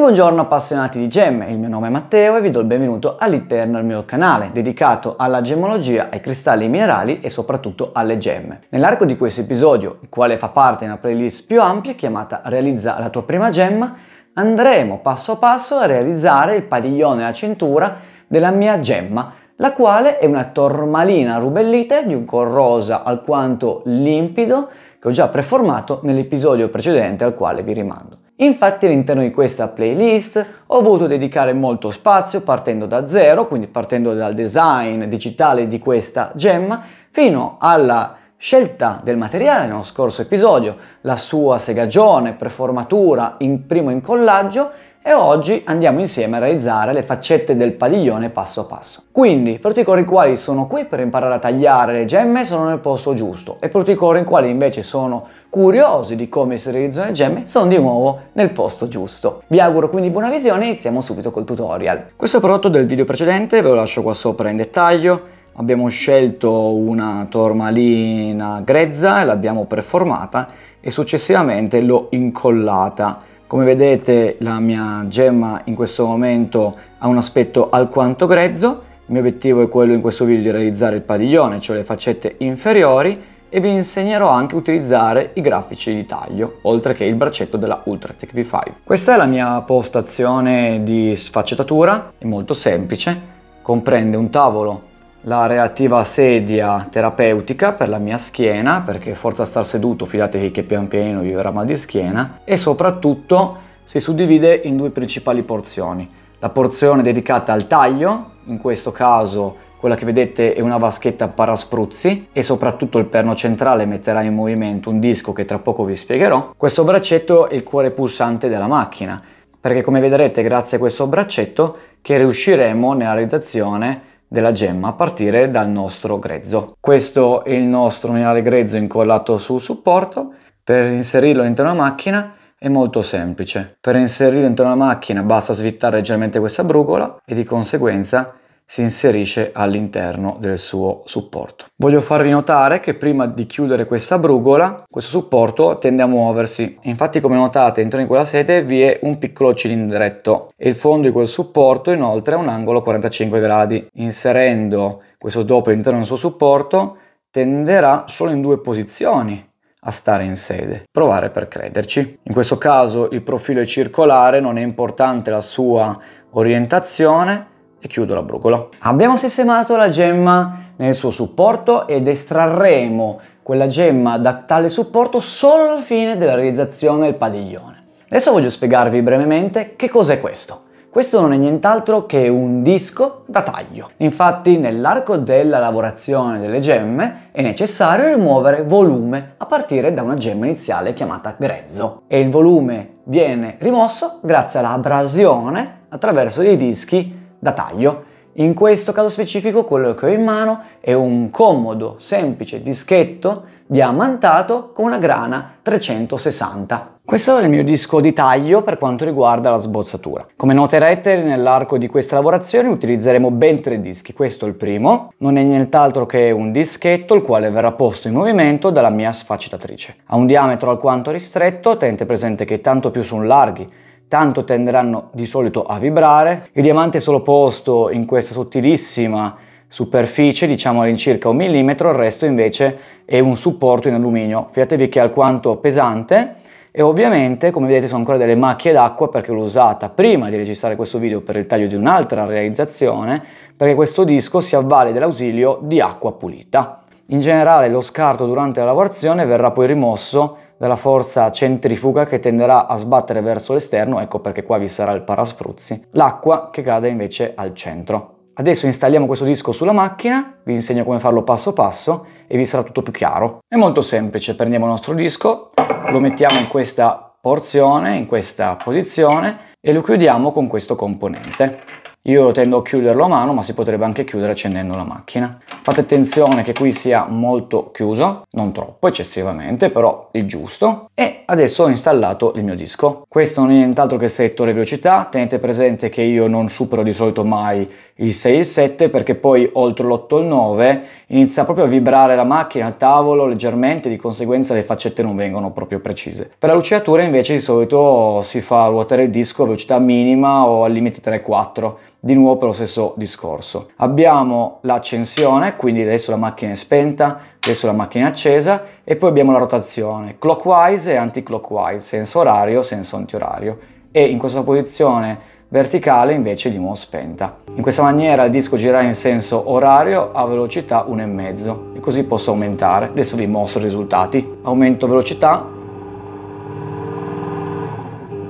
buongiorno appassionati di gemme, il mio nome è Matteo e vi do il benvenuto all'interno del mio canale dedicato alla gemmologia, ai cristalli minerali e soprattutto alle gemme. Nell'arco di questo episodio, il quale fa parte di una playlist più ampia chiamata Realizza la tua prima gemma, andremo passo passo a realizzare il padiglione e la cintura della mia gemma la quale è una tormalina rubellite di un cor rosa alquanto limpido che ho già preformato nell'episodio precedente al quale vi rimando. Infatti all'interno di questa playlist ho voluto dedicare molto spazio partendo da zero, quindi partendo dal design digitale di questa gemma, fino alla scelta del materiale nello scorso episodio, la sua segagione, preformatura, primo incollaggio e oggi andiamo insieme a realizzare le faccette del padiglione passo passo. Quindi, per tutti proticolori quali sono qui per imparare a tagliare le gemme sono nel posto giusto e per tutti proticolori quali invece sono curiosi di come si realizzano le gemme sono di nuovo nel posto giusto. Vi auguro quindi buona visione e iniziamo subito col tutorial. Questo è il prodotto del video precedente, ve lo lascio qua sopra in dettaglio. Abbiamo scelto una tormalina grezza, l'abbiamo performata e successivamente l'ho incollata come vedete la mia gemma in questo momento ha un aspetto alquanto grezzo, il mio obiettivo è quello in questo video di realizzare il padiglione, cioè le faccette inferiori, e vi insegnerò anche a utilizzare i grafici di taglio, oltre che il braccetto della Ultratech V5. Questa è la mia postazione di sfaccettatura, è molto semplice, comprende un tavolo la reattiva sedia terapeutica per la mia schiena, perché forza a star seduto, fidatevi che pian pianino vi verrà mal di schiena, e soprattutto si suddivide in due principali porzioni. La porzione dedicata al taglio, in questo caso quella che vedete è una vaschetta paraspruzzi e soprattutto il perno centrale metterà in movimento un disco che tra poco vi spiegherò. Questo braccetto è il cuore pulsante della macchina, perché come vedrete grazie a questo braccetto che riusciremo nella realizzazione della gemma a partire dal nostro grezzo. Questo è il nostro minerale grezzo incollato sul supporto. Per inserirlo dentro una macchina è molto semplice. Per inserirlo dentro una macchina basta svittare leggermente questa brugola e di conseguenza si inserisce all'interno del suo supporto. Voglio farvi notare che prima di chiudere questa brugola, questo supporto tende a muoversi. Infatti come notate intorno in quella sede vi è un piccolo cilindretto e il fondo di quel supporto inoltre ha un angolo 45 gradi. Inserendo questo dopo all'interno del suo supporto tenderà solo in due posizioni a stare in sede. Provare per crederci. In questo caso il profilo è circolare, non è importante la sua orientazione, e chiudo la brugola. Abbiamo sistemato la gemma nel suo supporto ed estrarremo quella gemma da tale supporto solo al fine della realizzazione del padiglione. Adesso voglio spiegarvi brevemente che cos'è questo. Questo non è nient'altro che un disco da taglio. Infatti nell'arco della lavorazione delle gemme è necessario rimuovere volume a partire da una gemma iniziale chiamata grezzo e il volume viene rimosso grazie all'abrasione attraverso dei dischi da taglio. In questo caso specifico quello che ho in mano è un comodo, semplice dischetto diamantato con una grana 360. Questo è il mio disco di taglio per quanto riguarda la sbozzatura. Come noterete nell'arco di questa lavorazione utilizzeremo ben tre dischi. Questo è il primo, non è nient'altro che un dischetto il quale verrà posto in movimento dalla mia sfaccettatrice. Ha un diametro alquanto ristretto, tenete presente che tanto più sono larghi tanto tenderanno di solito a vibrare. Il diamante è solo posto in questa sottilissima superficie, diciamo all'incirca un millimetro, il resto invece è un supporto in alluminio. Fidatevi che è alquanto pesante e ovviamente come vedete sono ancora delle macchie d'acqua perché l'ho usata prima di registrare questo video per il taglio di un'altra realizzazione perché questo disco si avvale dell'ausilio di acqua pulita. In generale lo scarto durante la lavorazione verrà poi rimosso della forza centrifuga che tenderà a sbattere verso l'esterno, ecco perché qua vi sarà il paraspruzzi, l'acqua che cade invece al centro. Adesso installiamo questo disco sulla macchina, vi insegno come farlo passo passo e vi sarà tutto più chiaro. È molto semplice, prendiamo il nostro disco, lo mettiamo in questa porzione, in questa posizione e lo chiudiamo con questo componente. Io tendo a chiuderlo a mano, ma si potrebbe anche chiudere accendendo la macchina. Fate attenzione che qui sia molto chiuso, non troppo eccessivamente, però il giusto. E adesso ho installato il mio disco. Questo non è nient'altro che settore velocità. Tenete presente che io non supero di solito mai il 6 e il 7 perché poi oltre l'8 e il 9 inizia proprio a vibrare la macchina, al tavolo leggermente, di conseguenza le faccette non vengono proprio precise. Per la lucidatura invece di solito si fa ruotare il disco a velocità minima o al limite 3-4, di nuovo per lo stesso discorso. Abbiamo l'accensione, quindi adesso la macchina è spenta, adesso la macchina è accesa e poi abbiamo la rotazione clockwise e anticlockwise, senso orario, senso antiorario e in questa posizione verticale invece di uno spenta. In questa maniera il disco girerà in senso orario a velocità 1,5 e così posso aumentare. Adesso vi mostro i risultati. Aumento velocità,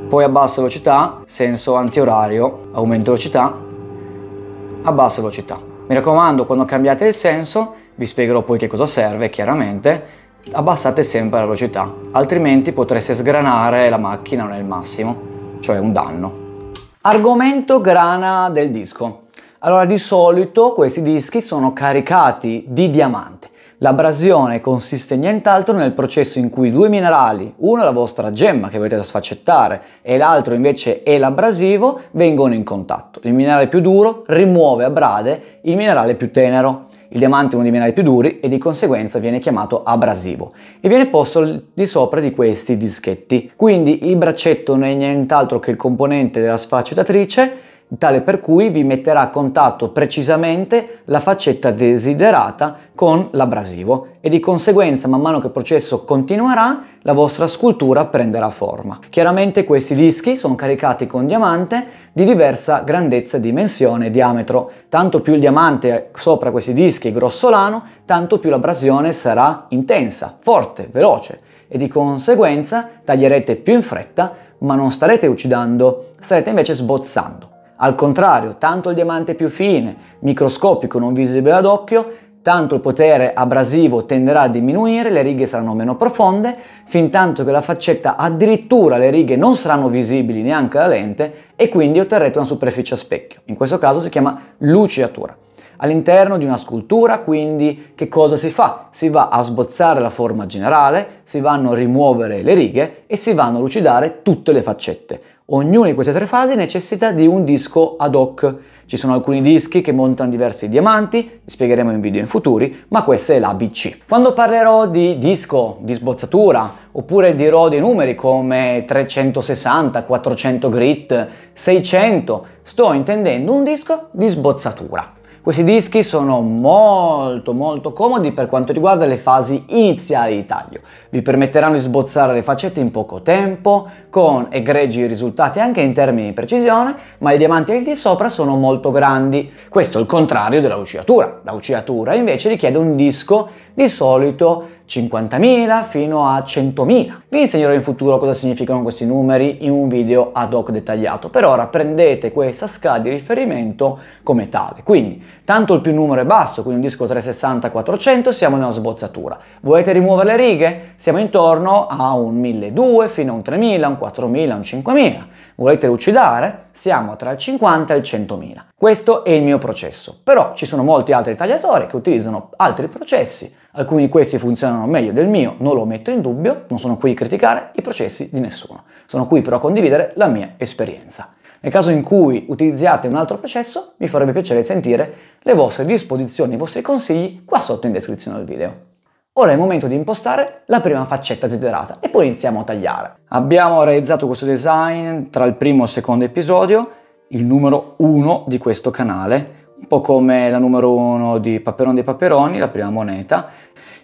poi abbasso velocità, senso antiorario, aumento velocità, abbasso velocità. Mi raccomando, quando cambiate il senso, vi spiegherò poi che cosa serve chiaramente, abbassate sempre la velocità, altrimenti potreste sgranare la macchina nel massimo, cioè un danno. Argomento grana del disco. Allora di solito questi dischi sono caricati di diamante. L'abrasione consiste in nient'altro nel processo in cui due minerali, uno è la vostra gemma che volete sfaccettare e l'altro invece è l'abrasivo, vengono in contatto. Il minerale più duro rimuove a brade il minerale più tenero il diamante è uno dei minerali più duri e di conseguenza viene chiamato abrasivo e viene posto di sopra di questi dischetti. Quindi il braccetto non è nient'altro che il componente della sfaccettatrice tale per cui vi metterà a contatto precisamente la faccetta desiderata con l'abrasivo e di conseguenza man mano che il processo continuerà la vostra scultura prenderà forma. Chiaramente questi dischi sono caricati con diamante di diversa grandezza, dimensione e diametro. Tanto più il diamante sopra questi dischi è grossolano, tanto più l'abrasione sarà intensa, forte, veloce e di conseguenza taglierete più in fretta ma non starete uccidendo, starete invece sbozzando. Al contrario, tanto il diamante più fine, microscopico, non visibile ad occhio, tanto il potere abrasivo tenderà a diminuire, le righe saranno meno profonde, fin tanto che la faccetta addirittura le righe non saranno visibili neanche alla lente e quindi otterrete una superficie a specchio. In questo caso si chiama luciatura. All'interno di una scultura, quindi, che cosa si fa? Si va a sbozzare la forma generale, si vanno a rimuovere le righe e si vanno a lucidare tutte le faccette. Ognuna di queste tre fasi necessita di un disco ad hoc. Ci sono alcuni dischi che montano diversi diamanti, li spiegheremo in video in futuri, ma questa è l'ABC. Quando parlerò di disco, di sbozzatura, oppure dirò dei numeri come 360, 400 grit, 600, sto intendendo un disco di sbozzatura. Questi dischi sono molto molto comodi per quanto riguarda le fasi iniziali di taglio. Vi permetteranno di sbozzare le faccette in poco tempo, con egregi risultati anche in termini di precisione, ma i diamanti al di sopra sono molto grandi. Questo è il contrario della luciatura. La luciatura invece richiede un disco di solito 50.000 fino a 100.000. Vi insegnerò in futuro cosa significano questi numeri in un video ad hoc dettagliato. Per ora prendete questa scala di riferimento come tale. Quindi, tanto il più numero è basso, quindi un disco 360-400 siamo nella sbozzatura. Volete rimuovere le righe? Siamo intorno a un 1.200 fino a un 3.000, un 4.000, un 5.000. Volete lucidare? Siamo tra il 50 e il 100.000. Questo è il mio processo. Però ci sono molti altri tagliatori che utilizzano altri processi Alcuni di questi funzionano meglio del mio, non lo metto in dubbio, non sono qui a criticare i processi di nessuno. Sono qui però a condividere la mia esperienza. Nel caso in cui utilizziate un altro processo, mi farebbe piacere sentire le vostre disposizioni, i vostri consigli qua sotto in descrizione del video. Ora è il momento di impostare la prima faccetta desiderata e poi iniziamo a tagliare. Abbiamo realizzato questo design tra il primo e il secondo episodio, il numero 1 di questo canale, un po' come la numero uno di Paperon dei Paperoni, la prima moneta.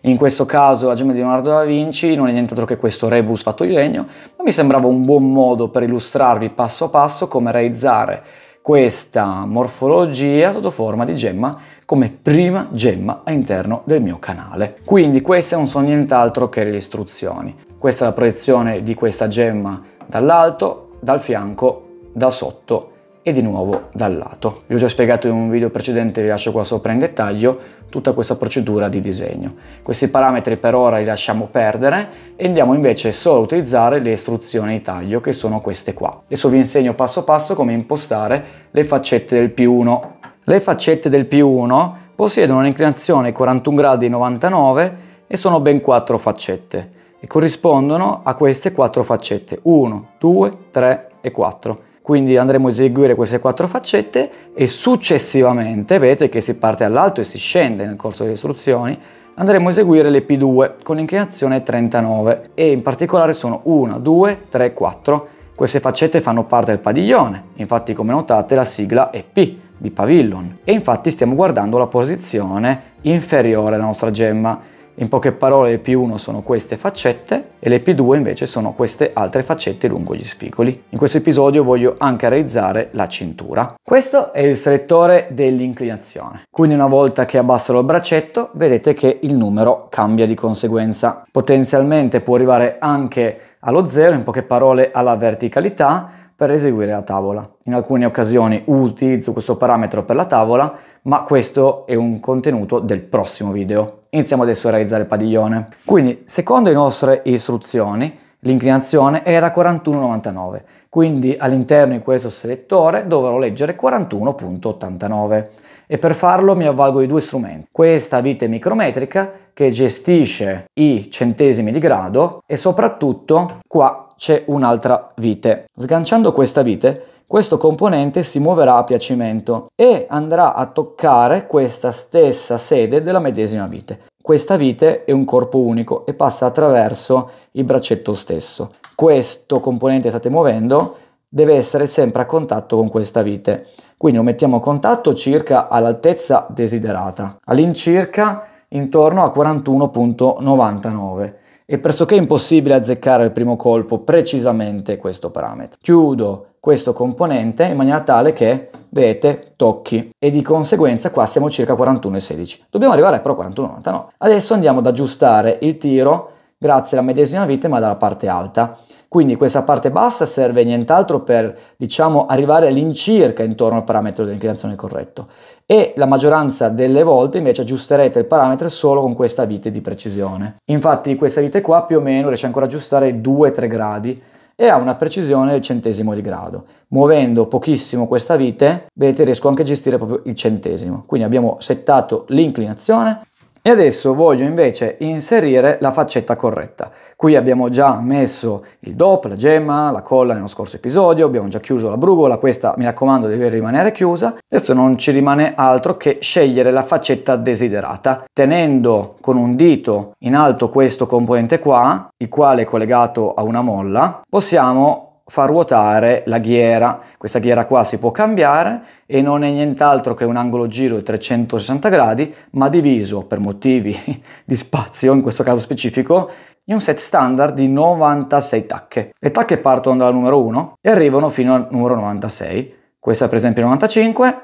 In questo caso la gemma di Leonardo da Vinci non è nient'altro che questo rebus fatto di legno, ma mi sembrava un buon modo per illustrarvi passo passo come realizzare questa morfologia sotto forma di gemma come prima gemma all'interno del mio canale. Quindi queste non sono nient'altro che le istruzioni. Questa è la proiezione di questa gemma dall'alto, dal fianco, da sotto e di nuovo dal lato. Vi ho già spiegato in un video precedente, vi lascio qua sopra in dettaglio, tutta questa procedura di disegno. Questi parametri per ora li lasciamo perdere e andiamo invece solo a utilizzare le istruzioni di taglio che sono queste qua. Adesso vi insegno passo passo come impostare le faccette del P1. Le faccette del P1 possiedono un'inclinazione 41 gradi 99 e sono ben 4 faccette e corrispondono a queste 4 faccette 1, 2, 3 e 4 quindi andremo a eseguire queste quattro faccette e successivamente, vedete che si parte all'alto e si scende nel corso delle istruzioni, andremo a eseguire le P2 con inclinazione 39 e in particolare sono 1, 2, 3, 4. Queste faccette fanno parte del padiglione, infatti come notate la sigla è P di Pavillon e infatti stiamo guardando la posizione inferiore alla nostra gemma in poche parole le P1 sono queste faccette e le P2 invece sono queste altre faccette lungo gli spigoli. In questo episodio voglio anche realizzare la cintura. Questo è il selettore dell'inclinazione. Quindi una volta che abbassano il braccetto vedete che il numero cambia di conseguenza. Potenzialmente può arrivare anche allo zero, in poche parole alla verticalità, per eseguire la tavola. In alcune occasioni utilizzo questo parametro per la tavola, ma questo è un contenuto del prossimo video. Iniziamo adesso a realizzare il padiglione. Quindi, secondo le nostre istruzioni, l'inclinazione era 41,99, quindi all'interno di questo selettore dovrò leggere 41,89 e per farlo mi avvalgo di due strumenti, questa vite micrometrica che gestisce i centesimi di grado e soprattutto qua c'è un'altra vite. Sganciando questa vite questo componente si muoverà a piacimento e andrà a toccare questa stessa sede della medesima vite. Questa vite è un corpo unico e passa attraverso il braccetto stesso. Questo componente che state muovendo deve essere sempre a contatto con questa vite. Quindi lo mettiamo a contatto circa all'altezza desiderata, all'incirca intorno a 41.99 è pressoché impossibile azzeccare al primo colpo precisamente questo parametro. Chiudo questo componente in maniera tale che, vedete, tocchi e di conseguenza qua siamo circa 41,16. Dobbiamo arrivare però a 41,99. Adesso andiamo ad aggiustare il tiro grazie alla medesima vite ma dalla parte alta. Quindi questa parte bassa serve nient'altro per, diciamo, arrivare all'incirca intorno al parametro dell'inclinazione corretto e la maggioranza delle volte invece aggiusterete il parametro solo con questa vite di precisione. Infatti questa vite qua più o meno riesce ancora a aggiustare 2-3 gradi e ha una precisione del centesimo di grado. Muovendo pochissimo questa vite, vedete riesco anche a gestire proprio il centesimo. Quindi abbiamo settato l'inclinazione e adesso voglio invece inserire la faccetta corretta. Qui abbiamo già messo il DOP, la gemma, la colla nello scorso episodio, abbiamo già chiuso la brugola, questa mi raccomando deve rimanere chiusa. Adesso non ci rimane altro che scegliere la faccetta desiderata, tenendo con un dito in alto questo componente qua, il quale è collegato a una molla, possiamo far ruotare la ghiera. Questa ghiera qua si può cambiare e non è nient'altro che un angolo giro di 360 gradi, ma diviso per motivi di spazio, in questo caso specifico, in un set standard di 96 tacche. Le tacche partono dalla numero 1 e arrivano fino al numero 96. Questa per esempio è 95,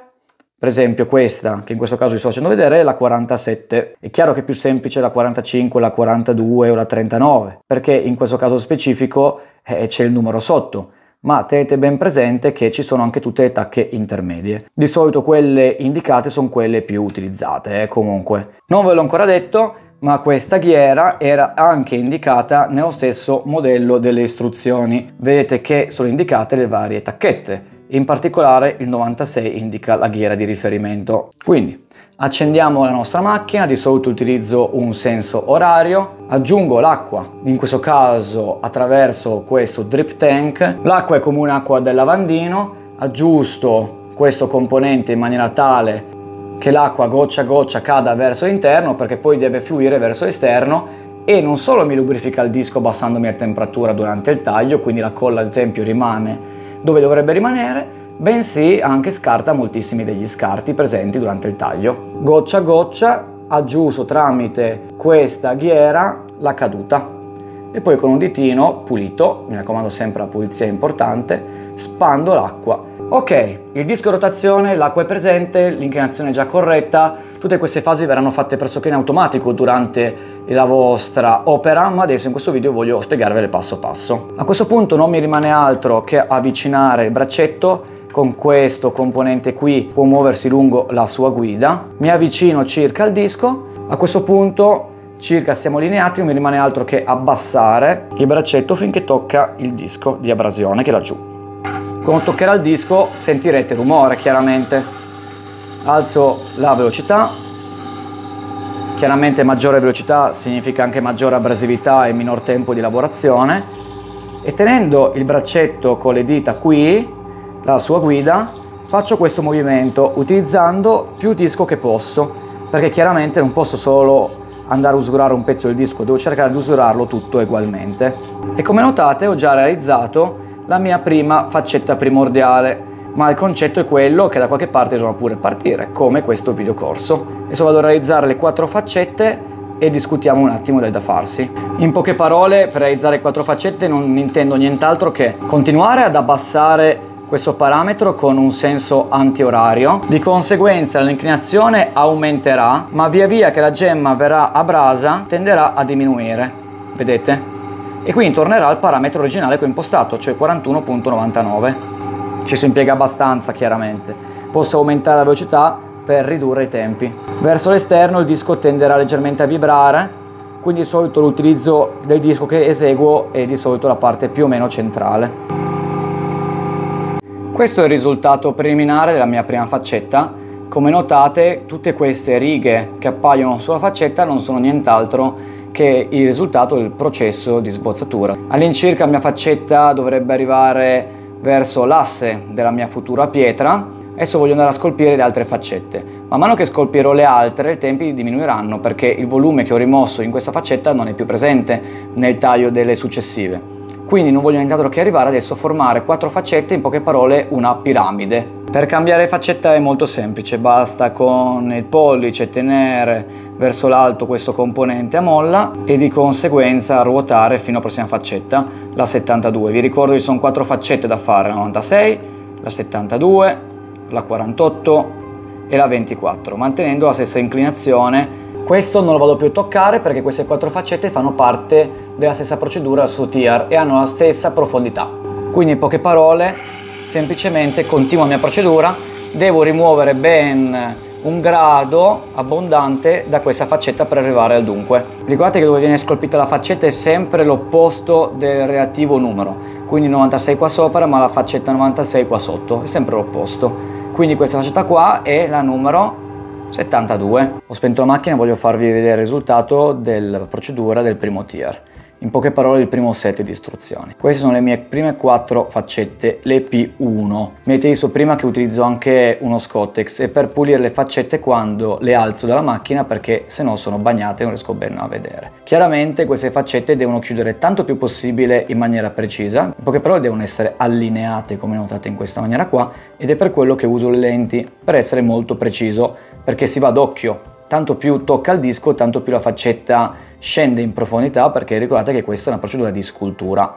per esempio questa, che in questo caso vi sto facendo vedere, è la 47. È chiaro che è più semplice la 45, la 42 o la 39, perché in questo caso specifico eh, c'è il numero sotto ma tenete ben presente che ci sono anche tutte le tacche intermedie. Di solito quelle indicate sono quelle più utilizzate, eh, comunque. Non ve l'ho ancora detto, ma questa ghiera era anche indicata nello stesso modello delle istruzioni. Vedete che sono indicate le varie tacchette, in particolare il 96 indica la ghiera di riferimento. Quindi accendiamo la nostra macchina, di solito utilizzo un senso orario, aggiungo l'acqua, in questo caso attraverso questo drip tank, l'acqua è come un'acqua del lavandino, aggiusto questo componente in maniera tale che l'acqua goccia a goccia cada verso l'interno perché poi deve fluire verso l'esterno e non solo mi lubrifica il disco abbassandomi la temperatura durante il taglio, quindi la colla ad esempio rimane dove dovrebbe rimanere, bensì anche scarta moltissimi degli scarti presenti durante il taglio. Goccia a goccia aggiusto tramite questa ghiera la caduta e poi con un ditino pulito, mi raccomando sempre la pulizia è importante, spando l'acqua Ok, il disco in rotazione, l'acqua è presente, l'inclinazione è già corretta, tutte queste fasi verranno fatte pressoché in automatico durante la vostra opera, ma adesso in questo video voglio spiegarvele passo passo. A questo punto non mi rimane altro che avvicinare il braccetto con questo componente qui può muoversi lungo la sua guida. Mi avvicino circa al disco, a questo punto circa siamo allineati, non mi rimane altro che abbassare il braccetto finché tocca il disco di abrasione che è laggiù. Quando toccherà il disco sentirete rumore chiaramente. Alzo la velocità, chiaramente maggiore velocità significa anche maggiore abrasività e minor tempo di lavorazione e tenendo il braccetto con le dita qui, la sua guida, faccio questo movimento utilizzando più disco che posso perché chiaramente non posso solo andare a usurare un pezzo del disco, devo cercare di usurarlo tutto ugualmente. E come notate ho già realizzato la mia prima faccetta primordiale, ma il concetto è quello che da qualche parte bisogna pure partire, come questo videocorso. Adesso vado a realizzare le quattro faccette e discutiamo un attimo del da farsi. In poche parole, per realizzare quattro faccette non intendo nient'altro che continuare ad abbassare questo parametro con un senso antiorario, di conseguenza l'inclinazione aumenterà, ma via via che la gemma verrà a brasa tenderà a diminuire. Vedete? e quindi tornerà al parametro originale che ho impostato, cioè 41.99. Ci si impiega abbastanza chiaramente. Posso aumentare la velocità per ridurre i tempi. Verso l'esterno il disco tenderà leggermente a vibrare, quindi di solito l'utilizzo del disco che eseguo è di solito la parte più o meno centrale. Questo è il risultato preliminare della mia prima faccetta. Come notate tutte queste righe che appaiono sulla faccetta non sono nient'altro che è il risultato del processo di sbozzatura. All'incirca la mia faccetta dovrebbe arrivare verso l'asse della mia futura pietra. Adesso voglio andare a scolpire le altre faccette. Man mano che scolpirò le altre, i tempi diminuiranno perché il volume che ho rimosso in questa faccetta non è più presente nel taglio delle successive. Quindi non voglio nient'altro che arrivare adesso a formare quattro faccette, in poche parole una piramide. Per cambiare faccetta è molto semplice, basta con il pollice tenere verso l'alto questo componente a molla e di conseguenza ruotare fino alla prossima faccetta, la 72. Vi ricordo che ci sono quattro faccette da fare, la 96, la 72, la 48 e la 24, mantenendo la stessa inclinazione questo non lo vado più a toccare perché queste quattro faccette fanno parte della stessa procedura su tier e hanno la stessa profondità. Quindi in poche parole, semplicemente continuo la mia procedura, devo rimuovere ben un grado abbondante da questa faccetta per arrivare al dunque. Ricordate che dove viene scolpita la faccetta è sempre l'opposto del relativo numero, quindi 96 qua sopra ma la faccetta 96 qua sotto, è sempre l'opposto. Quindi questa faccetta qua è la numero 72. Ho spento la macchina e voglio farvi vedere il risultato della procedura del primo tier. In poche parole il primo set di istruzioni. Queste sono le mie prime quattro faccette, le P1. Mi detto prima che utilizzo anche uno Scottex e per pulire le faccette quando le alzo dalla macchina perché se no sono bagnate e non riesco bene a vedere. Chiaramente queste faccette devono chiudere tanto più possibile in maniera precisa, in poche parole devono essere allineate come notate in questa maniera qua ed è per quello che uso le lenti, per essere molto preciso perché si va d'occhio. Tanto più tocca il disco, tanto più la faccetta scende in profondità perché ricordate che questa è una procedura di scultura.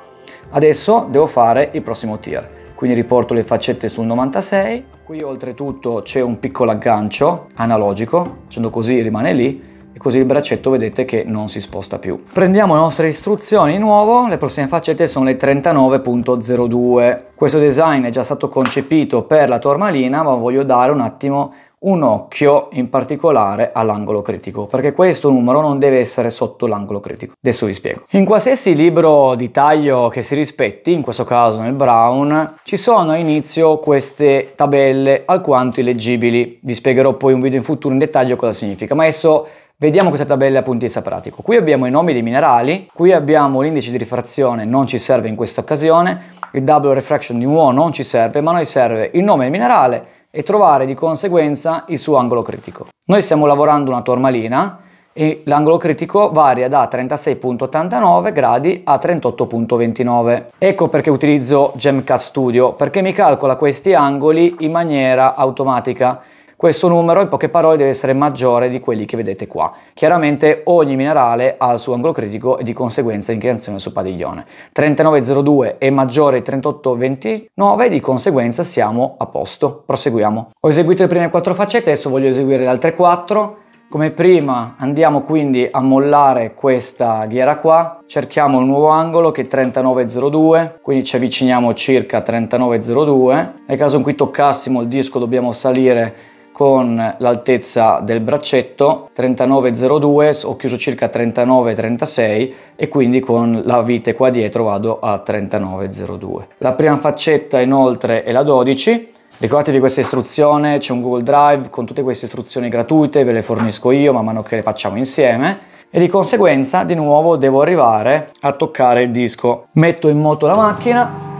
Adesso devo fare il prossimo tier, quindi riporto le faccette sul 96, qui oltretutto c'è un piccolo aggancio analogico, facendo così rimane lì e così il braccetto vedete che non si sposta più. Prendiamo le nostre istruzioni di nuovo, le prossime faccette sono le 39.02. Questo design è già stato concepito per la tormalina ma voglio dare un attimo un occhio in particolare all'angolo critico, perché questo numero non deve essere sotto l'angolo critico. Adesso vi spiego. In qualsiasi libro di taglio che si rispetti, in questo caso nel Brown, ci sono all'inizio queste tabelle alquanto illeggibili. Vi spiegherò poi un video in futuro in dettaglio cosa significa, ma adesso Vediamo queste tabelle a punti di vista pratico. Qui abbiamo i nomi dei minerali, qui abbiamo l'indice di rifrazione, non ci serve in questa occasione, il double refraction di 1 non ci serve, ma a noi serve il nome del minerale, e trovare di conseguenza il suo angolo critico. Noi stiamo lavorando una tormalina e l'angolo critico varia da 36.89 gradi a 38.29. Ecco perché utilizzo Gemcat Studio, perché mi calcola questi angoli in maniera automatica questo numero in poche parole deve essere maggiore di quelli che vedete qua. Chiaramente ogni minerale ha il suo angolo critico e di conseguenza l'inclinazione sul padiglione. 3902 è maggiore di 3829 di conseguenza siamo a posto. Proseguiamo. Ho eseguito le prime quattro faccette, adesso voglio eseguire le altre quattro. Come prima andiamo quindi a mollare questa ghiera qua, cerchiamo un nuovo angolo che è 3902, quindi ci avviciniamo circa 3902. Nel caso in cui toccassimo il disco dobbiamo salire con l'altezza del braccetto 39,02, ho chiuso circa 39,36 e quindi con la vite qua dietro vado a 39,02. La prima faccetta inoltre è la 12, Ricordatevi questa istruzione, c'è un Google Drive con tutte queste istruzioni gratuite, ve le fornisco io man mano che le facciamo insieme e di conseguenza di nuovo devo arrivare a toccare il disco. Metto in moto la macchina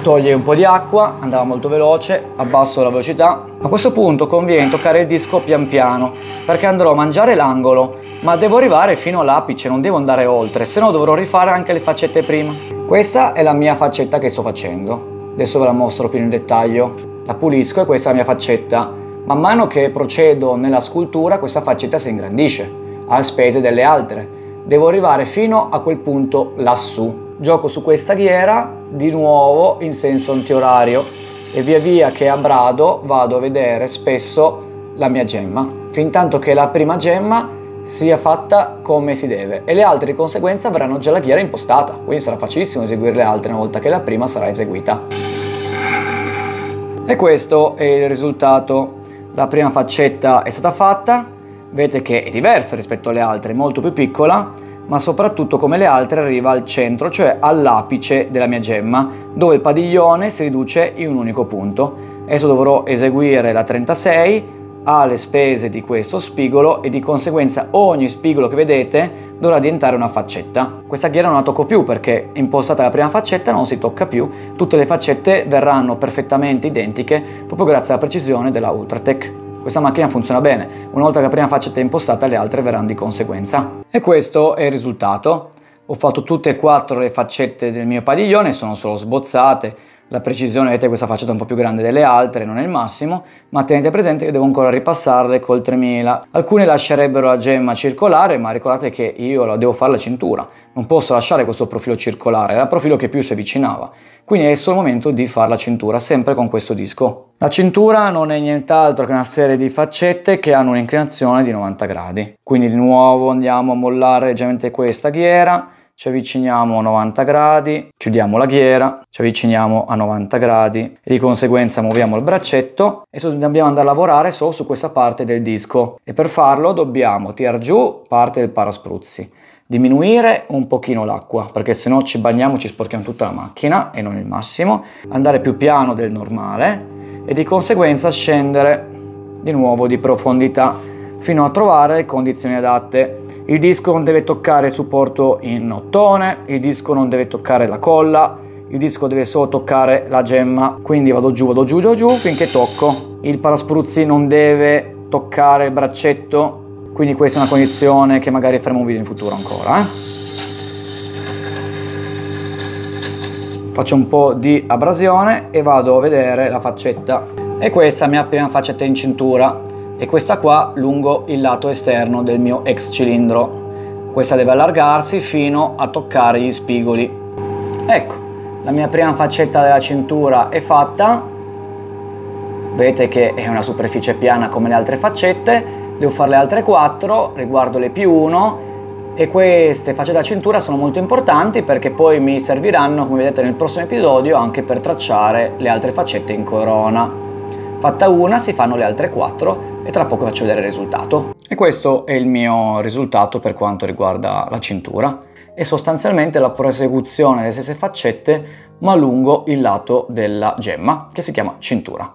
togliere un po' di acqua, andava molto veloce, abbasso la velocità. A questo punto conviene toccare il disco pian piano, perché andrò a mangiare l'angolo, ma devo arrivare fino all'apice, non devo andare oltre, se no dovrò rifare anche le faccette prima. Questa è la mia faccetta che sto facendo. Adesso ve la mostro più in dettaglio. La pulisco e questa è la mia faccetta. Man mano che procedo nella scultura questa faccetta si ingrandisce, a spese delle altre. Devo arrivare fino a quel punto lassù. Gioco su questa ghiera di nuovo in senso antiorario e via via che a brado vado a vedere spesso la mia gemma, fin tanto che la prima gemma sia fatta come si deve e le altre di conseguenza avranno già la ghiera impostata, quindi sarà facilissimo eseguire le altre una volta che la prima sarà eseguita. E questo è il risultato. La prima faccetta è stata fatta, vedete che è diversa rispetto alle altre, molto più piccola, ma soprattutto come le altre arriva al centro, cioè all'apice della mia gemma, dove il padiglione si riduce in un unico punto. Adesso dovrò eseguire la 36 alle spese di questo spigolo e di conseguenza ogni spigolo che vedete dovrà diventare una faccetta. Questa ghiera non la tocco più perché impostata la prima faccetta non si tocca più, tutte le faccette verranno perfettamente identiche proprio grazie alla precisione della Ultratech. Questa macchina funziona bene, una volta che la prima faccia è impostata le altre verranno di conseguenza. E questo è il risultato. Ho fatto tutte e quattro le faccette del mio padiglione, sono solo sbozzate, la precisione, vedete questa facciata è un po' più grande delle altre, non è il massimo, ma tenete presente che devo ancora ripassarle col 3000. Alcune lascerebbero la gemma circolare, ma ricordate che io la devo fare la cintura, non posso lasciare questo profilo circolare, era il profilo che più si avvicinava. Quindi è solo il momento di fare la cintura, sempre con questo disco. La cintura non è nient'altro che una serie di faccette che hanno un'inclinazione di 90 gradi. Quindi di nuovo andiamo a mollare leggermente questa ghiera, ci avviciniamo a 90 gradi, chiudiamo la ghiera, ci avviciniamo a 90 gradi e di conseguenza muoviamo il braccetto e dobbiamo andare a lavorare solo su questa parte del disco e per farlo dobbiamo tirar giù parte del paraspruzzi, diminuire un pochino l'acqua perché se no ci bagniamo ci sporchiamo tutta la macchina e non il massimo, andare più piano del normale e di conseguenza scendere di nuovo di profondità fino a trovare le condizioni adatte il disco non deve toccare il supporto in ottone, il disco non deve toccare la colla, il disco deve solo toccare la gemma, quindi vado giù, vado giù, vado giù finché tocco. Il paraspruzzi non deve toccare il braccetto, quindi questa è una condizione che magari faremo un video in futuro ancora. Eh? Faccio un po' di abrasione e vado a vedere la faccetta. E questa è la mia prima faccetta in cintura e questa qua lungo il lato esterno del mio ex cilindro. Questa deve allargarsi fino a toccare gli spigoli. Ecco, la mia prima faccetta della cintura è fatta. Vedete che è una superficie piana come le altre faccette. Devo fare le altre 4, riguardo le più 1 e queste facce da cintura sono molto importanti perché poi mi serviranno, come vedete nel prossimo episodio, anche per tracciare le altre faccette in corona. Fatta una si fanno le altre 4 e tra poco faccio vedere il risultato. E questo è il mio risultato per quanto riguarda la cintura e sostanzialmente la prosecuzione delle stesse faccette ma lungo il lato della gemma che si chiama cintura.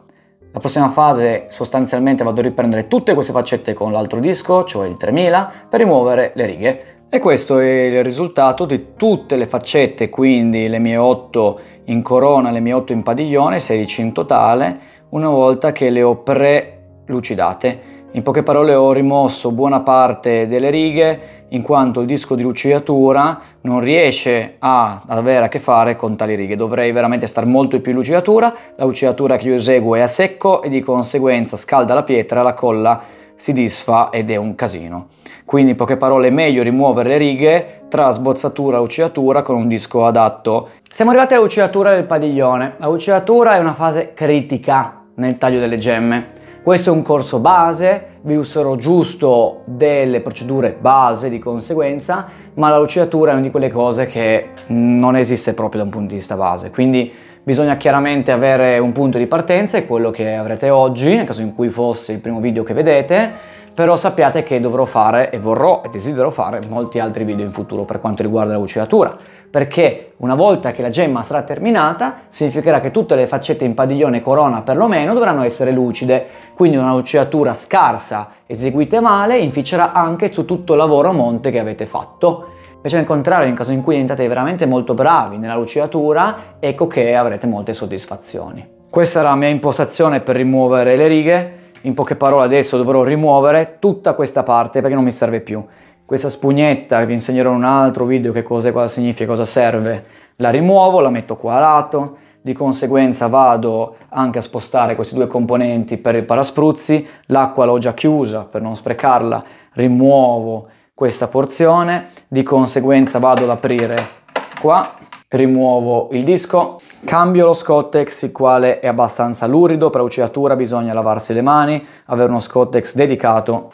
La prossima fase sostanzialmente vado a riprendere tutte queste faccette con l'altro disco, cioè il 3000, per rimuovere le righe. E questo è il risultato di tutte le faccette, quindi le mie 8 in corona, le mie 8 in padiglione, 16 in totale, una volta che le ho pre lucidate. In poche parole ho rimosso buona parte delle righe in quanto il disco di lucidatura non riesce a, ad avere a che fare con tali righe, dovrei veramente stare molto più in lucidatura, la lucidatura che io eseguo è a secco e di conseguenza scalda la pietra, la colla si disfa ed è un casino. Quindi in poche parole è meglio rimuovere le righe tra sbozzatura e lucidatura con un disco adatto. Siamo arrivati alla lucidatura del padiglione, la lucidatura è una fase critica nel taglio delle gemme questo è un corso base, vi userò giusto delle procedure base di conseguenza, ma la lucidatura è una di quelle cose che non esiste proprio da un punto di vista base, quindi bisogna chiaramente avere un punto di partenza, è quello che avrete oggi, nel caso in cui fosse il primo video che vedete, però sappiate che dovrò fare e vorrò e desidero fare molti altri video in futuro per quanto riguarda la lucidatura perché una volta che la gemma sarà terminata significherà che tutte le faccette in padiglione corona perlomeno dovranno essere lucide, quindi una lucidatura scarsa eseguite male inficerà anche su tutto il lavoro a monte che avete fatto. Invece al contrario, in caso in cui diventate veramente molto bravi nella lucidatura, ecco che avrete molte soddisfazioni. Questa era la mia impostazione per rimuovere le righe, in poche parole adesso dovrò rimuovere tutta questa parte perché non mi serve più questa spugnetta vi insegnerò in un altro video che cosa, cosa significa, cosa serve, la rimuovo, la metto qua a lato, di conseguenza vado anche a spostare questi due componenti per il paraspruzzi, l'acqua l'ho già chiusa per non sprecarla, rimuovo questa porzione, di conseguenza vado ad aprire qua, rimuovo il disco, cambio lo Scottex il quale è abbastanza lurido, per uciatura bisogna lavarsi le mani, avere uno Scottex dedicato,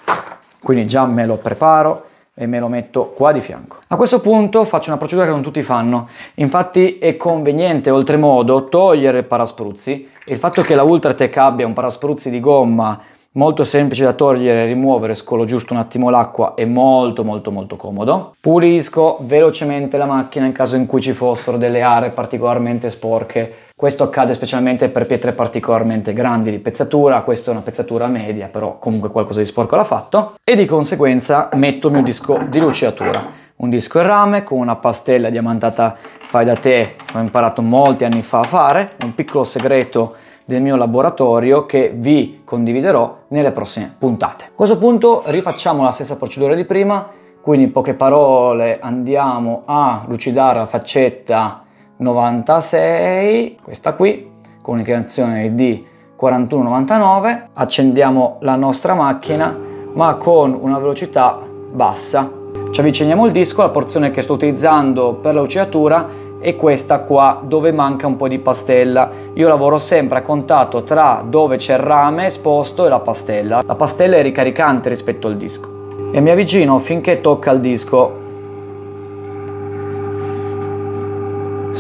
quindi già me lo preparo, e me lo metto qua di fianco. A questo punto faccio una procedura che non tutti fanno, infatti è conveniente oltremodo togliere il paraspruzzi, il fatto che la Ultratech abbia un paraspruzzi di gomma molto semplice da togliere, e rimuovere, scolo giusto un attimo l'acqua, è molto molto molto comodo. Pulisco velocemente la macchina in caso in cui ci fossero delle aree particolarmente sporche questo accade specialmente per pietre particolarmente grandi di pezzatura, questa è una pezzatura media, però comunque qualcosa di sporco l'ha fatto, e di conseguenza metto il mio disco di lucidatura. Un disco in rame con una pastella diamantata fai da te, che ho imparato molti anni fa a fare, un piccolo segreto del mio laboratorio che vi condividerò nelle prossime puntate. A questo punto rifacciamo la stessa procedura di prima, quindi in poche parole andiamo a lucidare la faccetta 96, questa qui, con inclinazione di 41,99. Accendiamo la nostra macchina, ma con una velocità bassa. Ci avviciniamo al disco, la porzione che sto utilizzando per la lucidatura è questa qua dove manca un po' di pastella. Io lavoro sempre a contatto tra dove c'è il rame esposto e la pastella. La pastella è ricaricante rispetto al disco. E mi avvicino finché tocca il disco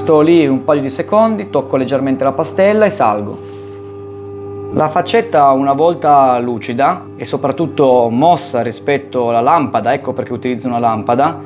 Sto lì un paio di secondi, tocco leggermente la pastella e salgo. La faccetta una volta lucida e soprattutto mossa rispetto alla lampada, ecco perché utilizzo una lampada,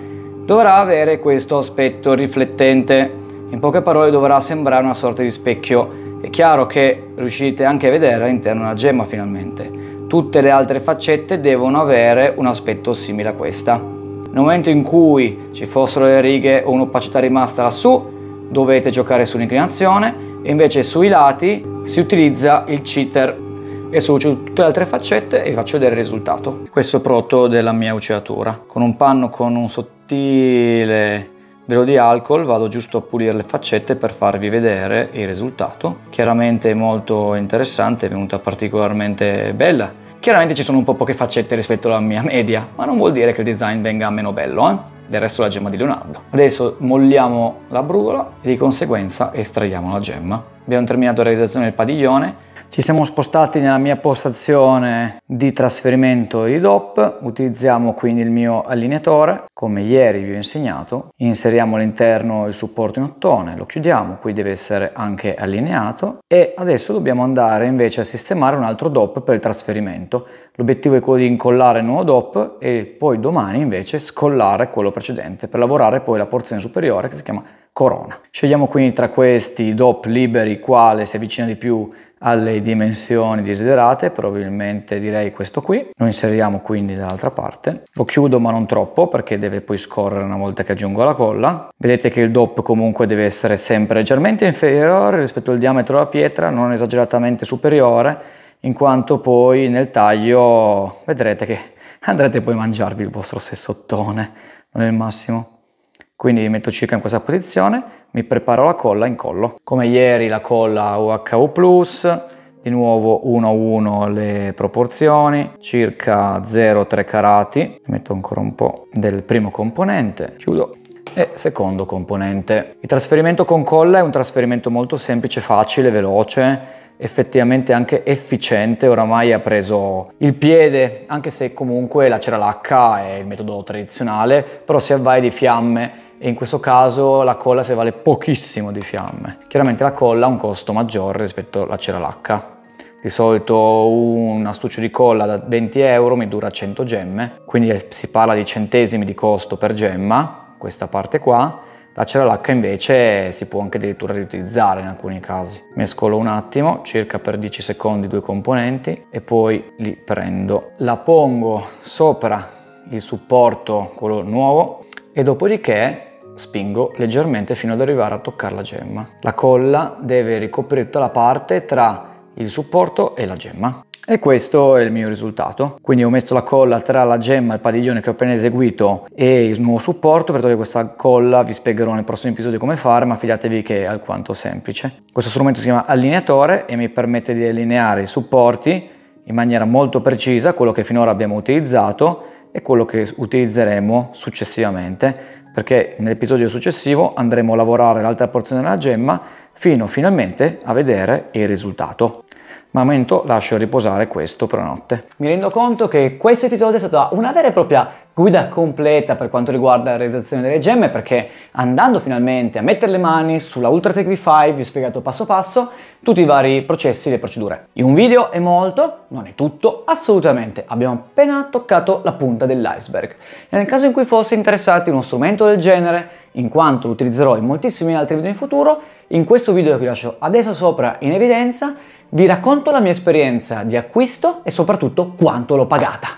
dovrà avere questo aspetto riflettente. In poche parole dovrà sembrare una sorta di specchio. È chiaro che riuscite anche a vedere all'interno della gemma finalmente. Tutte le altre faccette devono avere un aspetto simile a questa. Nel momento in cui ci fossero le righe o un'opacità rimasta lassù, dovete giocare sull'inclinazione e invece sui lati si utilizza il cheater. Adesso uccido tutte le altre faccette e vi faccio vedere il risultato. Questo è il prodotto della mia ucciatura. Con un panno con un sottile velo di alcol vado giusto a pulire le faccette per farvi vedere il risultato. Chiaramente molto interessante, è venuta particolarmente bella Chiaramente ci sono un po' poche faccette rispetto alla mia media, ma non vuol dire che il design venga meno bello, eh? Del resto la gemma di Leonardo. Adesso molliamo la brugola e di conseguenza estraiamo la gemma. Abbiamo terminato la realizzazione del padiglione, ci siamo spostati nella mia postazione di trasferimento di DOP, utilizziamo quindi il mio allineatore, come ieri vi ho insegnato, inseriamo all'interno il supporto in ottone, lo chiudiamo, qui deve essere anche allineato e adesso dobbiamo andare invece a sistemare un altro DOP per il trasferimento. L'obiettivo è quello di incollare il nuovo DOP e poi domani invece scollare quello precedente per lavorare poi la porzione superiore che si chiama corona. Scegliamo quindi tra questi DOP liberi quale si avvicina di più alle dimensioni desiderate, probabilmente direi questo qui. Lo inseriamo quindi dall'altra parte. Lo chiudo ma non troppo perché deve poi scorrere una volta che aggiungo la colla. Vedete che il DOP comunque deve essere sempre leggermente inferiore rispetto al diametro della pietra, non esageratamente superiore, in quanto poi nel taglio vedrete che andrete poi a mangiarvi il vostro sessottone, non è il massimo. Quindi metto circa in questa posizione mi preparo la colla in collo. Come ieri la colla UHU+, di nuovo 1 a 1 le proporzioni, circa 0,3 carati, metto ancora un po' del primo componente, chiudo e secondo componente. Il trasferimento con colla è un trasferimento molto semplice, facile, veloce, effettivamente anche efficiente, oramai ha preso il piede, anche se comunque la ceralacca è il metodo tradizionale, però se avvai di fiamme e in questo caso la colla si vale pochissimo di fiamme. Chiaramente la colla ha un costo maggiore rispetto alla cera lacca. Di solito un astuccio di colla da 20 euro mi dura 100 gemme, quindi si parla di centesimi di costo per gemma, questa parte qua. La cera lacca invece si può anche addirittura riutilizzare in alcuni casi. Mescolo un attimo, circa per 10 secondi due componenti e poi li prendo. La pongo sopra il supporto, quello nuovo, e dopodiché spingo leggermente fino ad arrivare a toccare la gemma. La colla deve ricoprire tutta la parte tra il supporto e la gemma. E questo è il mio risultato. Quindi ho messo la colla tra la gemma, il padiglione che ho appena eseguito e il nuovo supporto. Per togliere questa colla vi spiegherò nel prossimo episodio come fare, ma fidatevi che è alquanto semplice. Questo strumento si chiama allineatore e mi permette di allineare i supporti in maniera molto precisa, quello che finora abbiamo utilizzato e quello che utilizzeremo successivamente perché nell'episodio successivo andremo a lavorare l'altra porzione della gemma fino finalmente a vedere il risultato ma al momento lascio riposare questo per la notte. Mi rendo conto che questo episodio è stata una vera e propria guida completa per quanto riguarda la realizzazione delle gemme perché andando finalmente a mettere le mani sulla Ultra Tech V5 vi ho spiegato passo passo tutti i vari processi e le procedure. In un video è molto, non è tutto, assolutamente, abbiamo appena toccato la punta dell'iceberg. Nel caso in cui fosse interessati uno strumento del genere, in quanto lo utilizzerò in moltissimi altri video in futuro, in questo video che vi lascio adesso sopra in evidenza vi racconto la mia esperienza di acquisto e soprattutto quanto l'ho pagata.